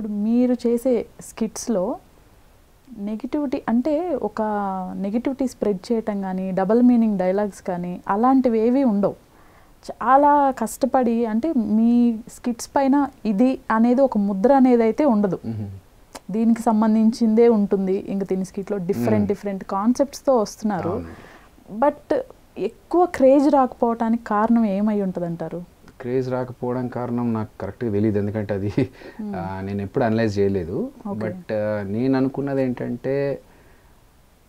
ఇప్పుడు మీరు చేసే స్కిట్స్లో నెగిటివిటీ అంటే ఒక నెగిటివిటీ స్ప్రెడ్ చేయటం కానీ డబల్ మీనింగ్ డైలాగ్స్ కానీ అలాంటివి ఏవి ఉండవు చాలా కష్టపడి అంటే మీ స్కిట్స్ పైన ఇది అనేది ఒక ముద్ర అనేది అయితే ఉండదు దీనికి సంబంధించిందే ఉంటుంది ఇంక దీని స్కిట్లో డిఫరెంట్ డిఫరెంట్ కాన్సెప్ట్స్తో వస్తున్నారు బట్ ఎక్కువ క్రేజ్ రాకపోవటానికి కారణం ఏమై ఉంటుంది అంటారు క్రేజ్ రాకపోవడం కారణం నాకు కరెక్ట్గా తెలియదు ఎందుకంటే అది నేను ఎప్పుడు అనలైజ్ చేయలేదు బట్ నేను అనుకున్నది ఏంటంటే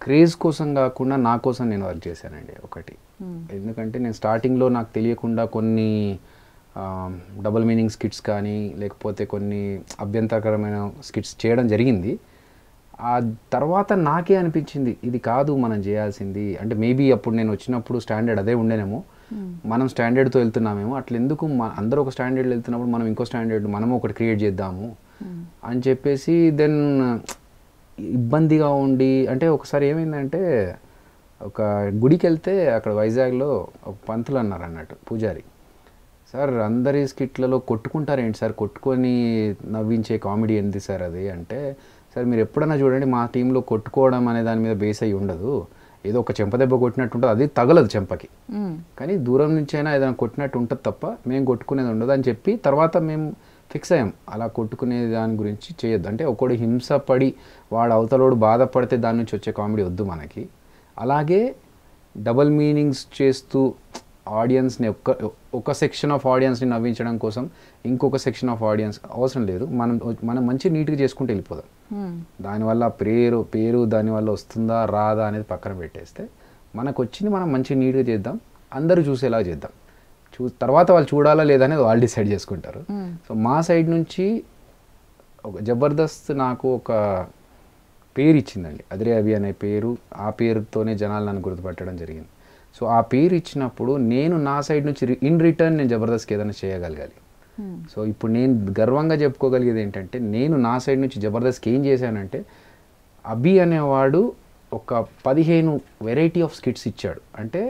క్రేజ్ కోసం కాకుండా నా కోసం నేను వర్క్ చేశానండి ఒకటి ఎందుకంటే నేను స్టార్టింగ్లో నాకు తెలియకుండా కొన్ని డబుల్ మీనింగ్ స్కిట్స్ కానీ లేకపోతే కొన్ని అభ్యంతరకరమైన స్కిట్స్ చేయడం జరిగింది ఆ తర్వాత నాకే అనిపించింది ఇది కాదు మనం చేయాల్సింది అంటే మేబీ అప్పుడు నేను వచ్చినప్పుడు స్టాండర్డ్ అదే ఉండేనేమో మనం స్టాండర్డ్తో వెళ్తున్నామేమో అట్లా ఎందుకు అందరూ ఒక స్టాండర్డ్ వెళ్తున్నప్పుడు మనం ఇంకో స్టాండర్డ్ మనము ఒకటి క్రియేట్ చేద్దాము అని చెప్పేసి దెన్ ఇబ్బందిగా ఉండి అంటే ఒకసారి ఏమైందంటే ఒక గుడికి వెళ్తే అక్కడ వైజాగ్లో ఒక పంతులు అన్నారు అన్నట్టు పూజారి సార్ అందరి స్కిట్లలో కొట్టుకుంటారేంటి సార్ కొట్టుకొని నవ్వించే కామెడీ ఏంటి సార్ అది అంటే సార్ మీరు ఎప్పుడైనా చూడండి మా టీంలో కొట్టుకోవడం అనే దాని మీద బేస్ అయ్యి ఉండదు ఏదో ఒక చెంప దెబ్బ కొట్టినట్టు ఉంటుంది అది తగలదు చెంపకి కానీ దూరం నుంచి అయినా ఏదైనా కొట్టినట్టు ఉంటుంది తప్ప మేము కొట్టుకునేది ఉండదు అని చెప్పి తర్వాత మేము ఫిక్స్ అయ్యాం అలా కొట్టుకునే దాని గురించి చేయొద్దు అంటే ఒకడు హింస పడి వాడు అవతలోడు బాధపడితే దాని నుంచి వచ్చే కామెడీ వద్దు మనకి అలాగే డబల్ మీనింగ్స్ చేస్తూ ఆడియన్స్ని ఒక్క ఒక సెక్షన్ ఆఫ్ ఆడియన్స్ని నవ్వించడం కోసం ఇంకొక సెక్షన్ ఆఫ్ ఆడియన్స్ అవసరం లేదు మనం మనం మంచి నీట్గా చేసుకుంటూ వెళ్ళిపోదాం Hmm. దానివల్ల పేరు పేరు దానివల్ల వస్తుందా రాదా అనేది పక్కన పెట్టేస్తే మనకు వచ్చింది మనం మంచి నీట్గా చేద్దాం అందరూ చూసేలా చేద్దాం చూ తర్వాత వాళ్ళు చూడాలా లేదా అనేది వాళ్ళు డిసైడ్ చేసుకుంటారు hmm. సో మా సైడ్ నుంచి ఒక జబర్దస్త్ నాకు ఒక పేరు ఇచ్చిందండి అదిరే అభి అనే పేరు ఆ పేరుతోనే జనాలు నన్ను గుర్తుపట్టడం జరిగింది సో ఆ పేరు ఇచ్చినప్పుడు నేను నా సైడ్ నుంచి ఇన్ రిటర్న్ నేను జబర్దస్త్కి ఏదైనా చేయగలగాలి సో ఇప్పుడు నేను గర్వంగా చెప్పుకోగలిగేది ఏంటంటే నేను నా సైడ్ నుంచి జబర్దస్త్ ఏం చేశానంటే అభి అనేవాడు ఒక పదిహేను వెరైటీ ఆఫ్ స్కిట్స్ ఇచ్చాడు అంటే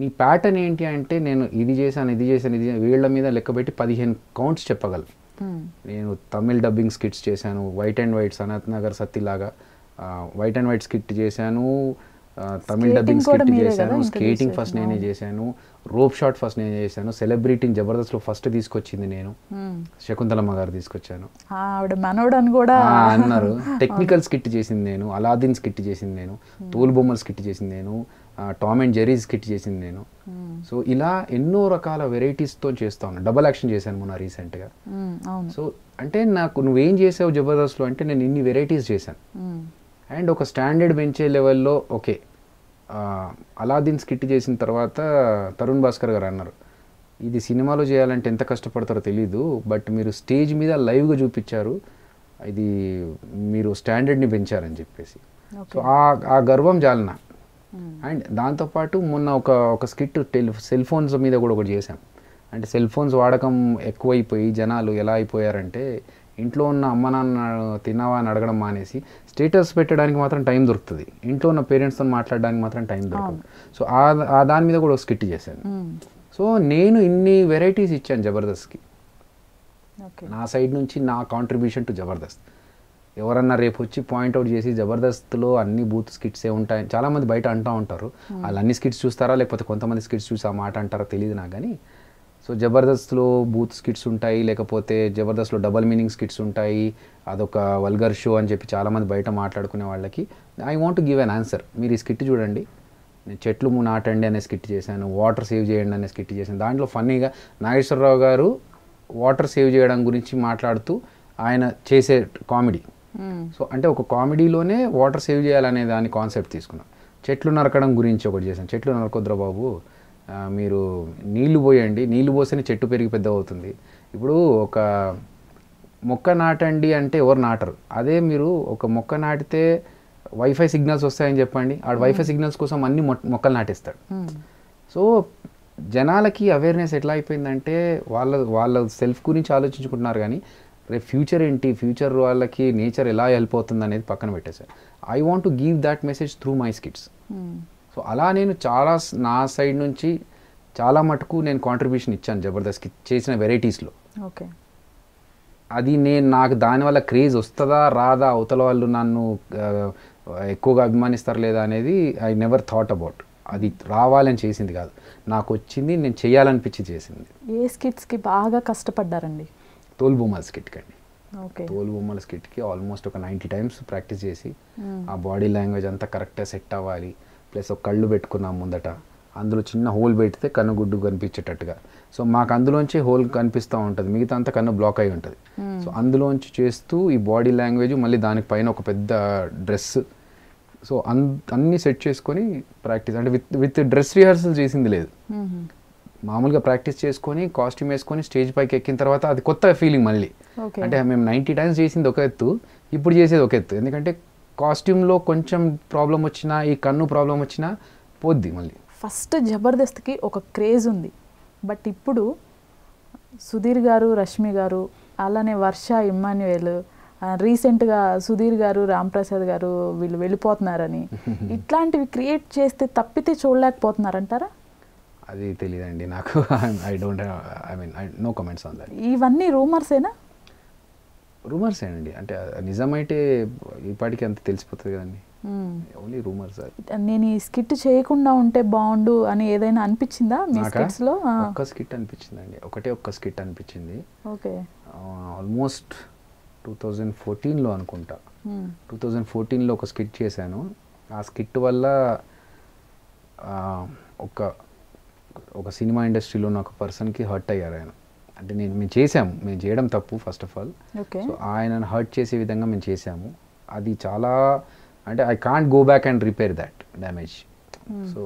నీ ప్యాటర్న్ ఏంటి అంటే నేను ఇది చేశాను ఇది చేశాను ఇది వీళ్ళ మీద పెట్టి పదిహేను కౌంట్స్ చెప్పగలను hmm. నేను తమిళ్ డబ్బింగ్ స్కిట్స్ చేశాను white and white Sanath Nagar సత్తిలాగా వైట్ అండ్ వైట్ స్కిట్ చేశాను తమిళ డబ్బింగ్ స్క్రిప్ట్ చేశాను స్కేటింగ్ ఫస్ట్ నేనే చేశాను రోప్ షాట్ ఫస్ట్ నేను చేశాను సెలబ్రిటీని జబర్దస్త్ లో ఫస్ట్ తీసుకొచ్చింది నేను శకుంతలమ్మ గారు తీసుకొచ్చాను అని కూడా అన్నారు టెక్నికల్ స్కిట్ చేసింది నేను అలాదిన్ స్కిట్ చేసింది నేను తోలు బొమ్మలు స్కిట్ చేసింది నేను టామ్ అండ్ జెరీ స్కిట్ చేసింది నేను సో ఇలా ఎన్నో రకాల వెరైటీస్తో చేస్తాను డబల్ యాక్షన్ చేశాను మొన్న రీసెంట్గా సో అంటే నాకు నువ్వేం చేసావు జబర్దస్త్లో అంటే నేను ఇన్ని వెరైటీస్ చేశాను అండ్ ఒక స్టాండర్డ్ పెంచే లెవెల్లో ఓకే అలాదీన్ స్కిట్ చేసిన తర్వాత తరుణ్ భాస్కర్ గారు అన్నారు ఇది సినిమాలో చేయాలంటే ఎంత కష్టపడతారో తెలీదు బట్ మీరు స్టేజ్ మీద లైవ్గా చూపించారు ఇది మీరు స్టాండర్డ్ని పెంచారని చెప్పేసి సో ఆ గర్వం జాలన అండ్ దాంతోపాటు మొన్న ఒక ఒక స్కిట్ టెలి సెల్ ఫోన్స్ మీద కూడా ఒకటి చేశాం అంటే సెల్ ఫోన్స్ వాడకం ఎక్కువైపోయి జనాలు ఎలా అయిపోయారంటే ఇంట్లో ఉన్న అమ్మ నాన్న తిన్నావా అని అడగడం మానేసి స్టేటస్ పెట్టడానికి మాత్రం టైం దొరుకుతుంది ఇంట్లో ఉన్న పేరెంట్స్తో మాట్లాడడానికి మాత్రం టైం దొరుకుతుంది సో ఆ దాని మీద కూడా స్కిట్ చేశాను సో నేను ఇన్ని వెరైటీస్ ఇచ్చాను జబర్దస్త్కి నా సైడ్ నుంచి నా కాంట్రిబ్యూషన్ టు జబర్దస్త్ ఎవరన్నా రేపు వచ్చి పాయింట్అవుట్ చేసి జబర్దస్త్లో అన్ని బూత్ స్కిట్స్ ఏ ఉంటాయని చాలామంది బయట అంటూ ఉంటారు వాళ్ళు అన్ని స్కిట్స్ చూస్తారా లేకపోతే కొంతమంది స్కిట్స్ చూసి ఆ మాట అంటారా తెలియదు నాకు కానీ సో జబర్దస్త్లో బూత్ స్కిట్స్ ఉంటాయి లేకపోతే జబర్దస్త్లో డబల్ మీనింగ్ స్కిట్స్ ఉంటాయి అదొక వల్గర్ షో అని చెప్పి చాలామంది బయట మాట్లాడుకునే వాళ్ళకి I want give an answer మీరు ఈ స్కిట్ చూడండి నేను చెట్లు నాటండి అనే స్కిట్ చేశాను వాటర్ సేవ్ చేయండి అనే స్కిట్ చేశాను దాంట్లో ఫన్నీగా నాగేశ్వరరావు గారు వాటర్ సేవ్ చేయడం గురించి మాట్లాడుతూ ఆయన చేసే కామెడీ hmm. సో అంటే ఒక కామెడీలోనే వాటర్ సేవ్ చేయాలనే దాని కాన్సెప్ట్ తీసుకున్నాను చెట్లు నరకడం గురించి ఒకటి చేశాను చెట్లు నరకొద్దురా బాబు మీరు నీళ్లు పోయండి నీళ్లు పోస్తేనే చెట్టు పెరిగి పెద్ద అవుతుంది ఇప్పుడు ఒక మొక్క నాటండి అంటే ఎవరు నాటరు అదే మీరు ఒక మొక్క నాటితే వైఫై సిగ్నల్స్ వస్తాయని చెప్పండి ఆ వైఫై సిగ్నల్స్ కోసం అన్ని మొక్కలు నాటిస్తాడు hmm. సో జనాలకి అవేర్నెస్ ఎట్లా అయిపోయిందంటే వాళ్ళ వాళ్ళ సెల్ఫ్ గురించి ఆలోచించుకుంటున్నారు కానీ రేపు ఫ్యూచర్ ఏంటి ఫ్యూచర్ వాళ్ళకి నేచర్ ఎలా హెల్ప్ అవుతుంది అనేది పక్కన పెట్టేశారు I want to give that message through my skits so అలా నేను చాలా నా సైడ్ నుంచి చాలా మటుకు నేను కాంట్రిబ్యూషన్ ఇచ్చాను జబర్దస్త్కి చేసిన వెరైటీస్లో ఓకే అది నేను నాకు దానివల్ల క్రేజ్ వస్తుందా రాదా అవతల వాళ్ళు నన్ను ఎక్కువగా అభిమానిస్తారు లేదా అనేది ఐ నెవర్ థాట్ అబౌట్ అది రావాలని చేసింది కాదు నాకు వచ్చింది నేను చేయాలనిపించి చేసింది ఏ స్కిట్స్కి బాగా కష్టపడ్డారండి తోలుబొమ్మల స్కిట్కి అండి బొమ్మల స్కిట్కి ఆల్మోస్ట్ ఒక నైంటీ టైమ్స్ ప్రాక్టీస్ చేసి ఆ బాడీ లాంగ్వేజ్ అంతా కరెక్ట్గా సెట్ అవ్వాలి ప్లస్ ఒక కళ్ళు పెట్టుకున్నాం ముందట అందులో చిన్న హోల్ పెడితే కన్ను గుడ్డు కనిపించేటట్టుగా సో మాకు అందులోంచి హోల్ కనిపిస్తూ ఉంటుంది మిగతా అంతా కన్ను బ్లాక్ అయి ఉంటుంది hmm. సో అందులోంచి చేస్తూ ఈ బాడీ లాంగ్వేజ్ మళ్ళీ దానిపైన ఒక పెద్ద డ్రెస్ సో అన్ అన్నీ సెట్ చేసుకొని ప్రాక్టీస్ అంటే విత్ విత్ డ్రెస్ రిహార్సల్ చేసింది లేదు మామూలుగా ప్రాక్టీస్ చేసుకొని కాస్ట్యూమ్ వేసుకొని స్టేజ్ పైకి ఎక్కిన తర్వాత అది కొత్త ఫీలింగ్ మళ్ళీ అంటే మేము నైంటీ టైమ్స్ చేసింది ఒక ఎత్తు ఇప్పుడు చేసేది ఒక ఎత్తు ఎందుకంటే కాస్ట్యూమ్లో కొంచెం ప్రాబ్లం వచ్చినా ఈ కన్ను ప్రాబ్లం వచ్చినా పోద్ది మళ్ళీ ఫస్ట్ జబర్దస్త్కి ఒక క్రేజ్ ఉంది బట్ ఇప్పుడు సుధీర్ గారు రష్మి గారు అలానే వర్ష ఇమ్మాన్యుయేల్ రీసెంట్గా సుధీర్ గారు రామ్ప్రసాద్ గారు వీళ్ళు వెళ్ళిపోతున్నారని ఇట్లాంటివి క్రియేట్ చేస్తే తప్పితే చూడలేకపోతున్నారంటారా అది తెలియదండి నాకు I don't I mean no comments on that ఇవన్నీ రూమర్సేనా రూమర్స్ అండి అంటే నిజమైతే ఇప్పటికి అంత తెలిసిపోతుంది కదండి ఓన్లీ రూమర్స్ నేను ఈ స్కిట్ చేయకుండా ఉంటే బాగుండు అని ఏదైనా అనిపించిందా మీ స్కిట్స్ లో ఒక్క స్కిట్ అనిపించిందండి ఒకటే ఒక్క స్కిట్ అనిపించింది ఓకే ఆల్మోస్ట్ టూ థౌజండ్ ఫోర్టీన్లో అనుకుంటా టూ థౌజండ్ ఫోర్టీన్లో ఒక స్కిట్ చేశాను ఆ స్కిట్ వల్ల ఒక ఒక సినిమా ఇండస్ట్రీలో ఉన్న ఒక పర్సన్కి హర్ట్ అయ్యారు ఆయన అంటే నేను మేము చేసాము మేము చేయడం తప్పు ఫస్ట్ ఆఫ్ ఆల్ సో ఆయనను హర్ట్ చేసే విధంగా మేము చేసాము అది చాలా అంటే I can't go back and repair that damage so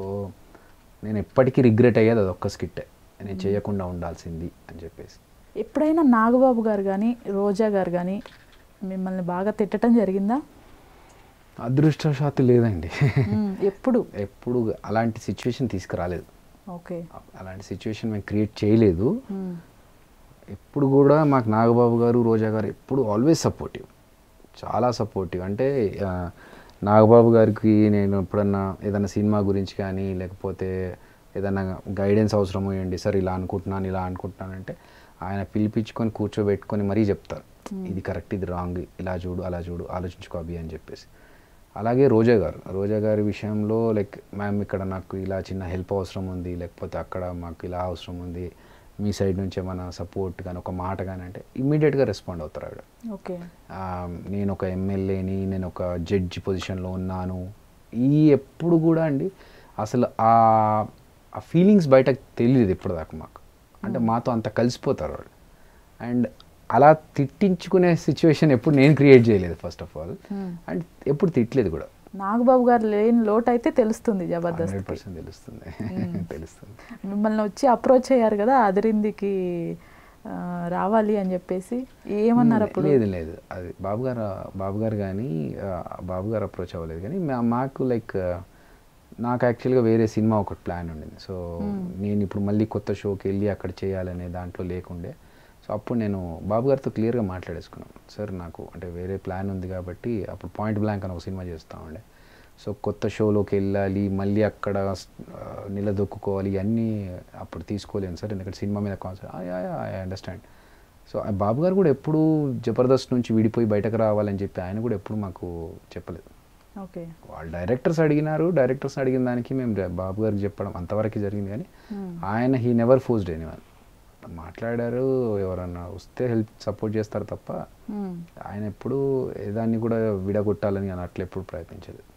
నేను ఎప్పటికీ రిగ్రెట్ అయ్యేది అది ఒక్క స్కిట్ నేను hmm. చేయకుండా ఉండాల్సింది అని చెప్పేసి ఎప్పుడైనా నాగబాబు గారు కానీ రోజా గారు కానీ మిమ్మల్ని బాగా తిట్టడం జరిగిందా అదృష్టవశాత్తు లేదండి hmm. ఎప్పుడు ఎప్పుడు అలాంటి సిచ్యువేషన్ తీసుకురాలేదు ఓకే అలాంటి సిచ్యువేషన్ మేము క్రియేట్ చేయలేదు hmm. ఇప్పుడు కూడా మాకు నాగబాబు గారు రోజా గారు ఎప్పుడు ఆల్వేస్ సపోర్టివ్ చాలా సపోర్టివ్ అంటే నాగబాబు గారికి నేను ఎప్పుడన్నా ఏదైనా సినిమా గురించి కానీ లేకపోతే ఏదైనా గైడెన్స్ అవసరం అయ్యండి సార్ ఇలా అనుకుంటున్నాను ఇలా అనుకుంటున్నాను అంటే ఆయన పిలిపించుకొని కూర్చోబెట్టుకొని మరీ చెప్తారు ఇది కరెక్ట్ ఇది రాంగ్ ఇలా చూడు అలా చూడు ఆలోచించుకో అభి అని చెప్పేసి అలాగే రోజా గారు రోజా గారి విషయంలో లైక్ మ్యామ్ ఇక్కడ నాకు ఇలా చిన్న హెల్ప్ అవసరం ఉంది లేకపోతే అక్కడ మాకు ఇలా అవసరం ఉంది మీ సైడ్ నుంచి ఏమైనా సపోర్ట్ కానీ ఒక మాట కానీ అంటే ఇమ్మీడియట్గా రెస్పాండ్ అవుతారు ఆవిడ ఓకే నేను ఒక ఎమ్మెల్యేని నేను ఒక జడ్జి పొజిషన్లో ఉన్నాను ఈ ఎప్పుడు కూడా అండి అసలు ఆ ఆ ఫీలింగ్స్ బయటకు తెలియదు ఇప్పుడు దాకా మాకు అంటే hmm. మాతో అంత కలిసిపోతారు వాళ్ళు అండ్ అలా తిట్టించుకునే సిచ్యువేషన్ ఎప్పుడు నేను క్రియేట్ చేయలేదు ఫస్ట్ ఆఫ్ ఆల్ అండ్ ఎప్పుడు తిట్టలేదు కూడా నాగబాబు గారు లేని లోటు అయితే తెలుస్తుంది జబర్దస్త్ తెలుస్తుంది తెలుస్తుంది మిమ్మల్ని వచ్చి అప్రోచ్ అయ్యారు కదా అదిరిందికి రావాలి అని చెప్పేసి ఏమన్నారు అప్పుడు లేదు లేదు అది బాబుగారు బాబుగారు కానీ బాబుగారు అప్రోచ్ అవ్వలేదు కానీ మాకు లైక్ నాకు యాక్చువల్గా వేరే సినిమా ఒకటి ప్లాన్ ఉండింది సో నేను ఇప్పుడు మళ్ళీ కొత్త షోకి వెళ్ళి అక్కడ చేయాలనే దాంట్లో లేకుండే సో అప్పుడు నేను బాబు గారితో క్లియర్గా మాట్లాడేసుకున్నాను సార్ నాకు అంటే వేరే ప్లాన్ ఉంది కాబట్టి అప్పుడు పాయింట్ బ్లాంక్ అని ఒక సినిమా చేస్తూ ఉండే సో కొత్త షోలోకి వెళ్ళాలి మళ్ళీ అక్కడ నిలదొక్కుకోవాలి ఇవన్నీ అప్పుడు తీసుకోలేను సార్ ఎందుకంటే సినిమా మీద కాన్సెప్ట్ ఐ అండర్స్టాండ్ సో ఆ బాబు గారు కూడా ఎప్పుడు జబర్దస్త్ నుంచి విడిపోయి బయటకు రావాలని చెప్పి ఆయన కూడా ఎప్పుడు మాకు చెప్పలేదు ఓకే వాళ్ళు డైరెక్టర్స్ అడిగినారు డైరెక్టర్స్ అడిగిన దానికి మేము బాబు గారికి చెప్పడం అంతవరకు జరిగింది కానీ hmm. ఆయన హీ నెవర్ ఎనీ వన్ మాట్లాడారు ఎవరన్నా వస్తే హెల్ప్ సపోర్ట్ చేస్తారు తప్ప ఆయన ఎప్పుడు దాన్ని కూడా విడగొట్టాలని అని అట్లా ఎప్పుడు ప్రయత్నించలేదు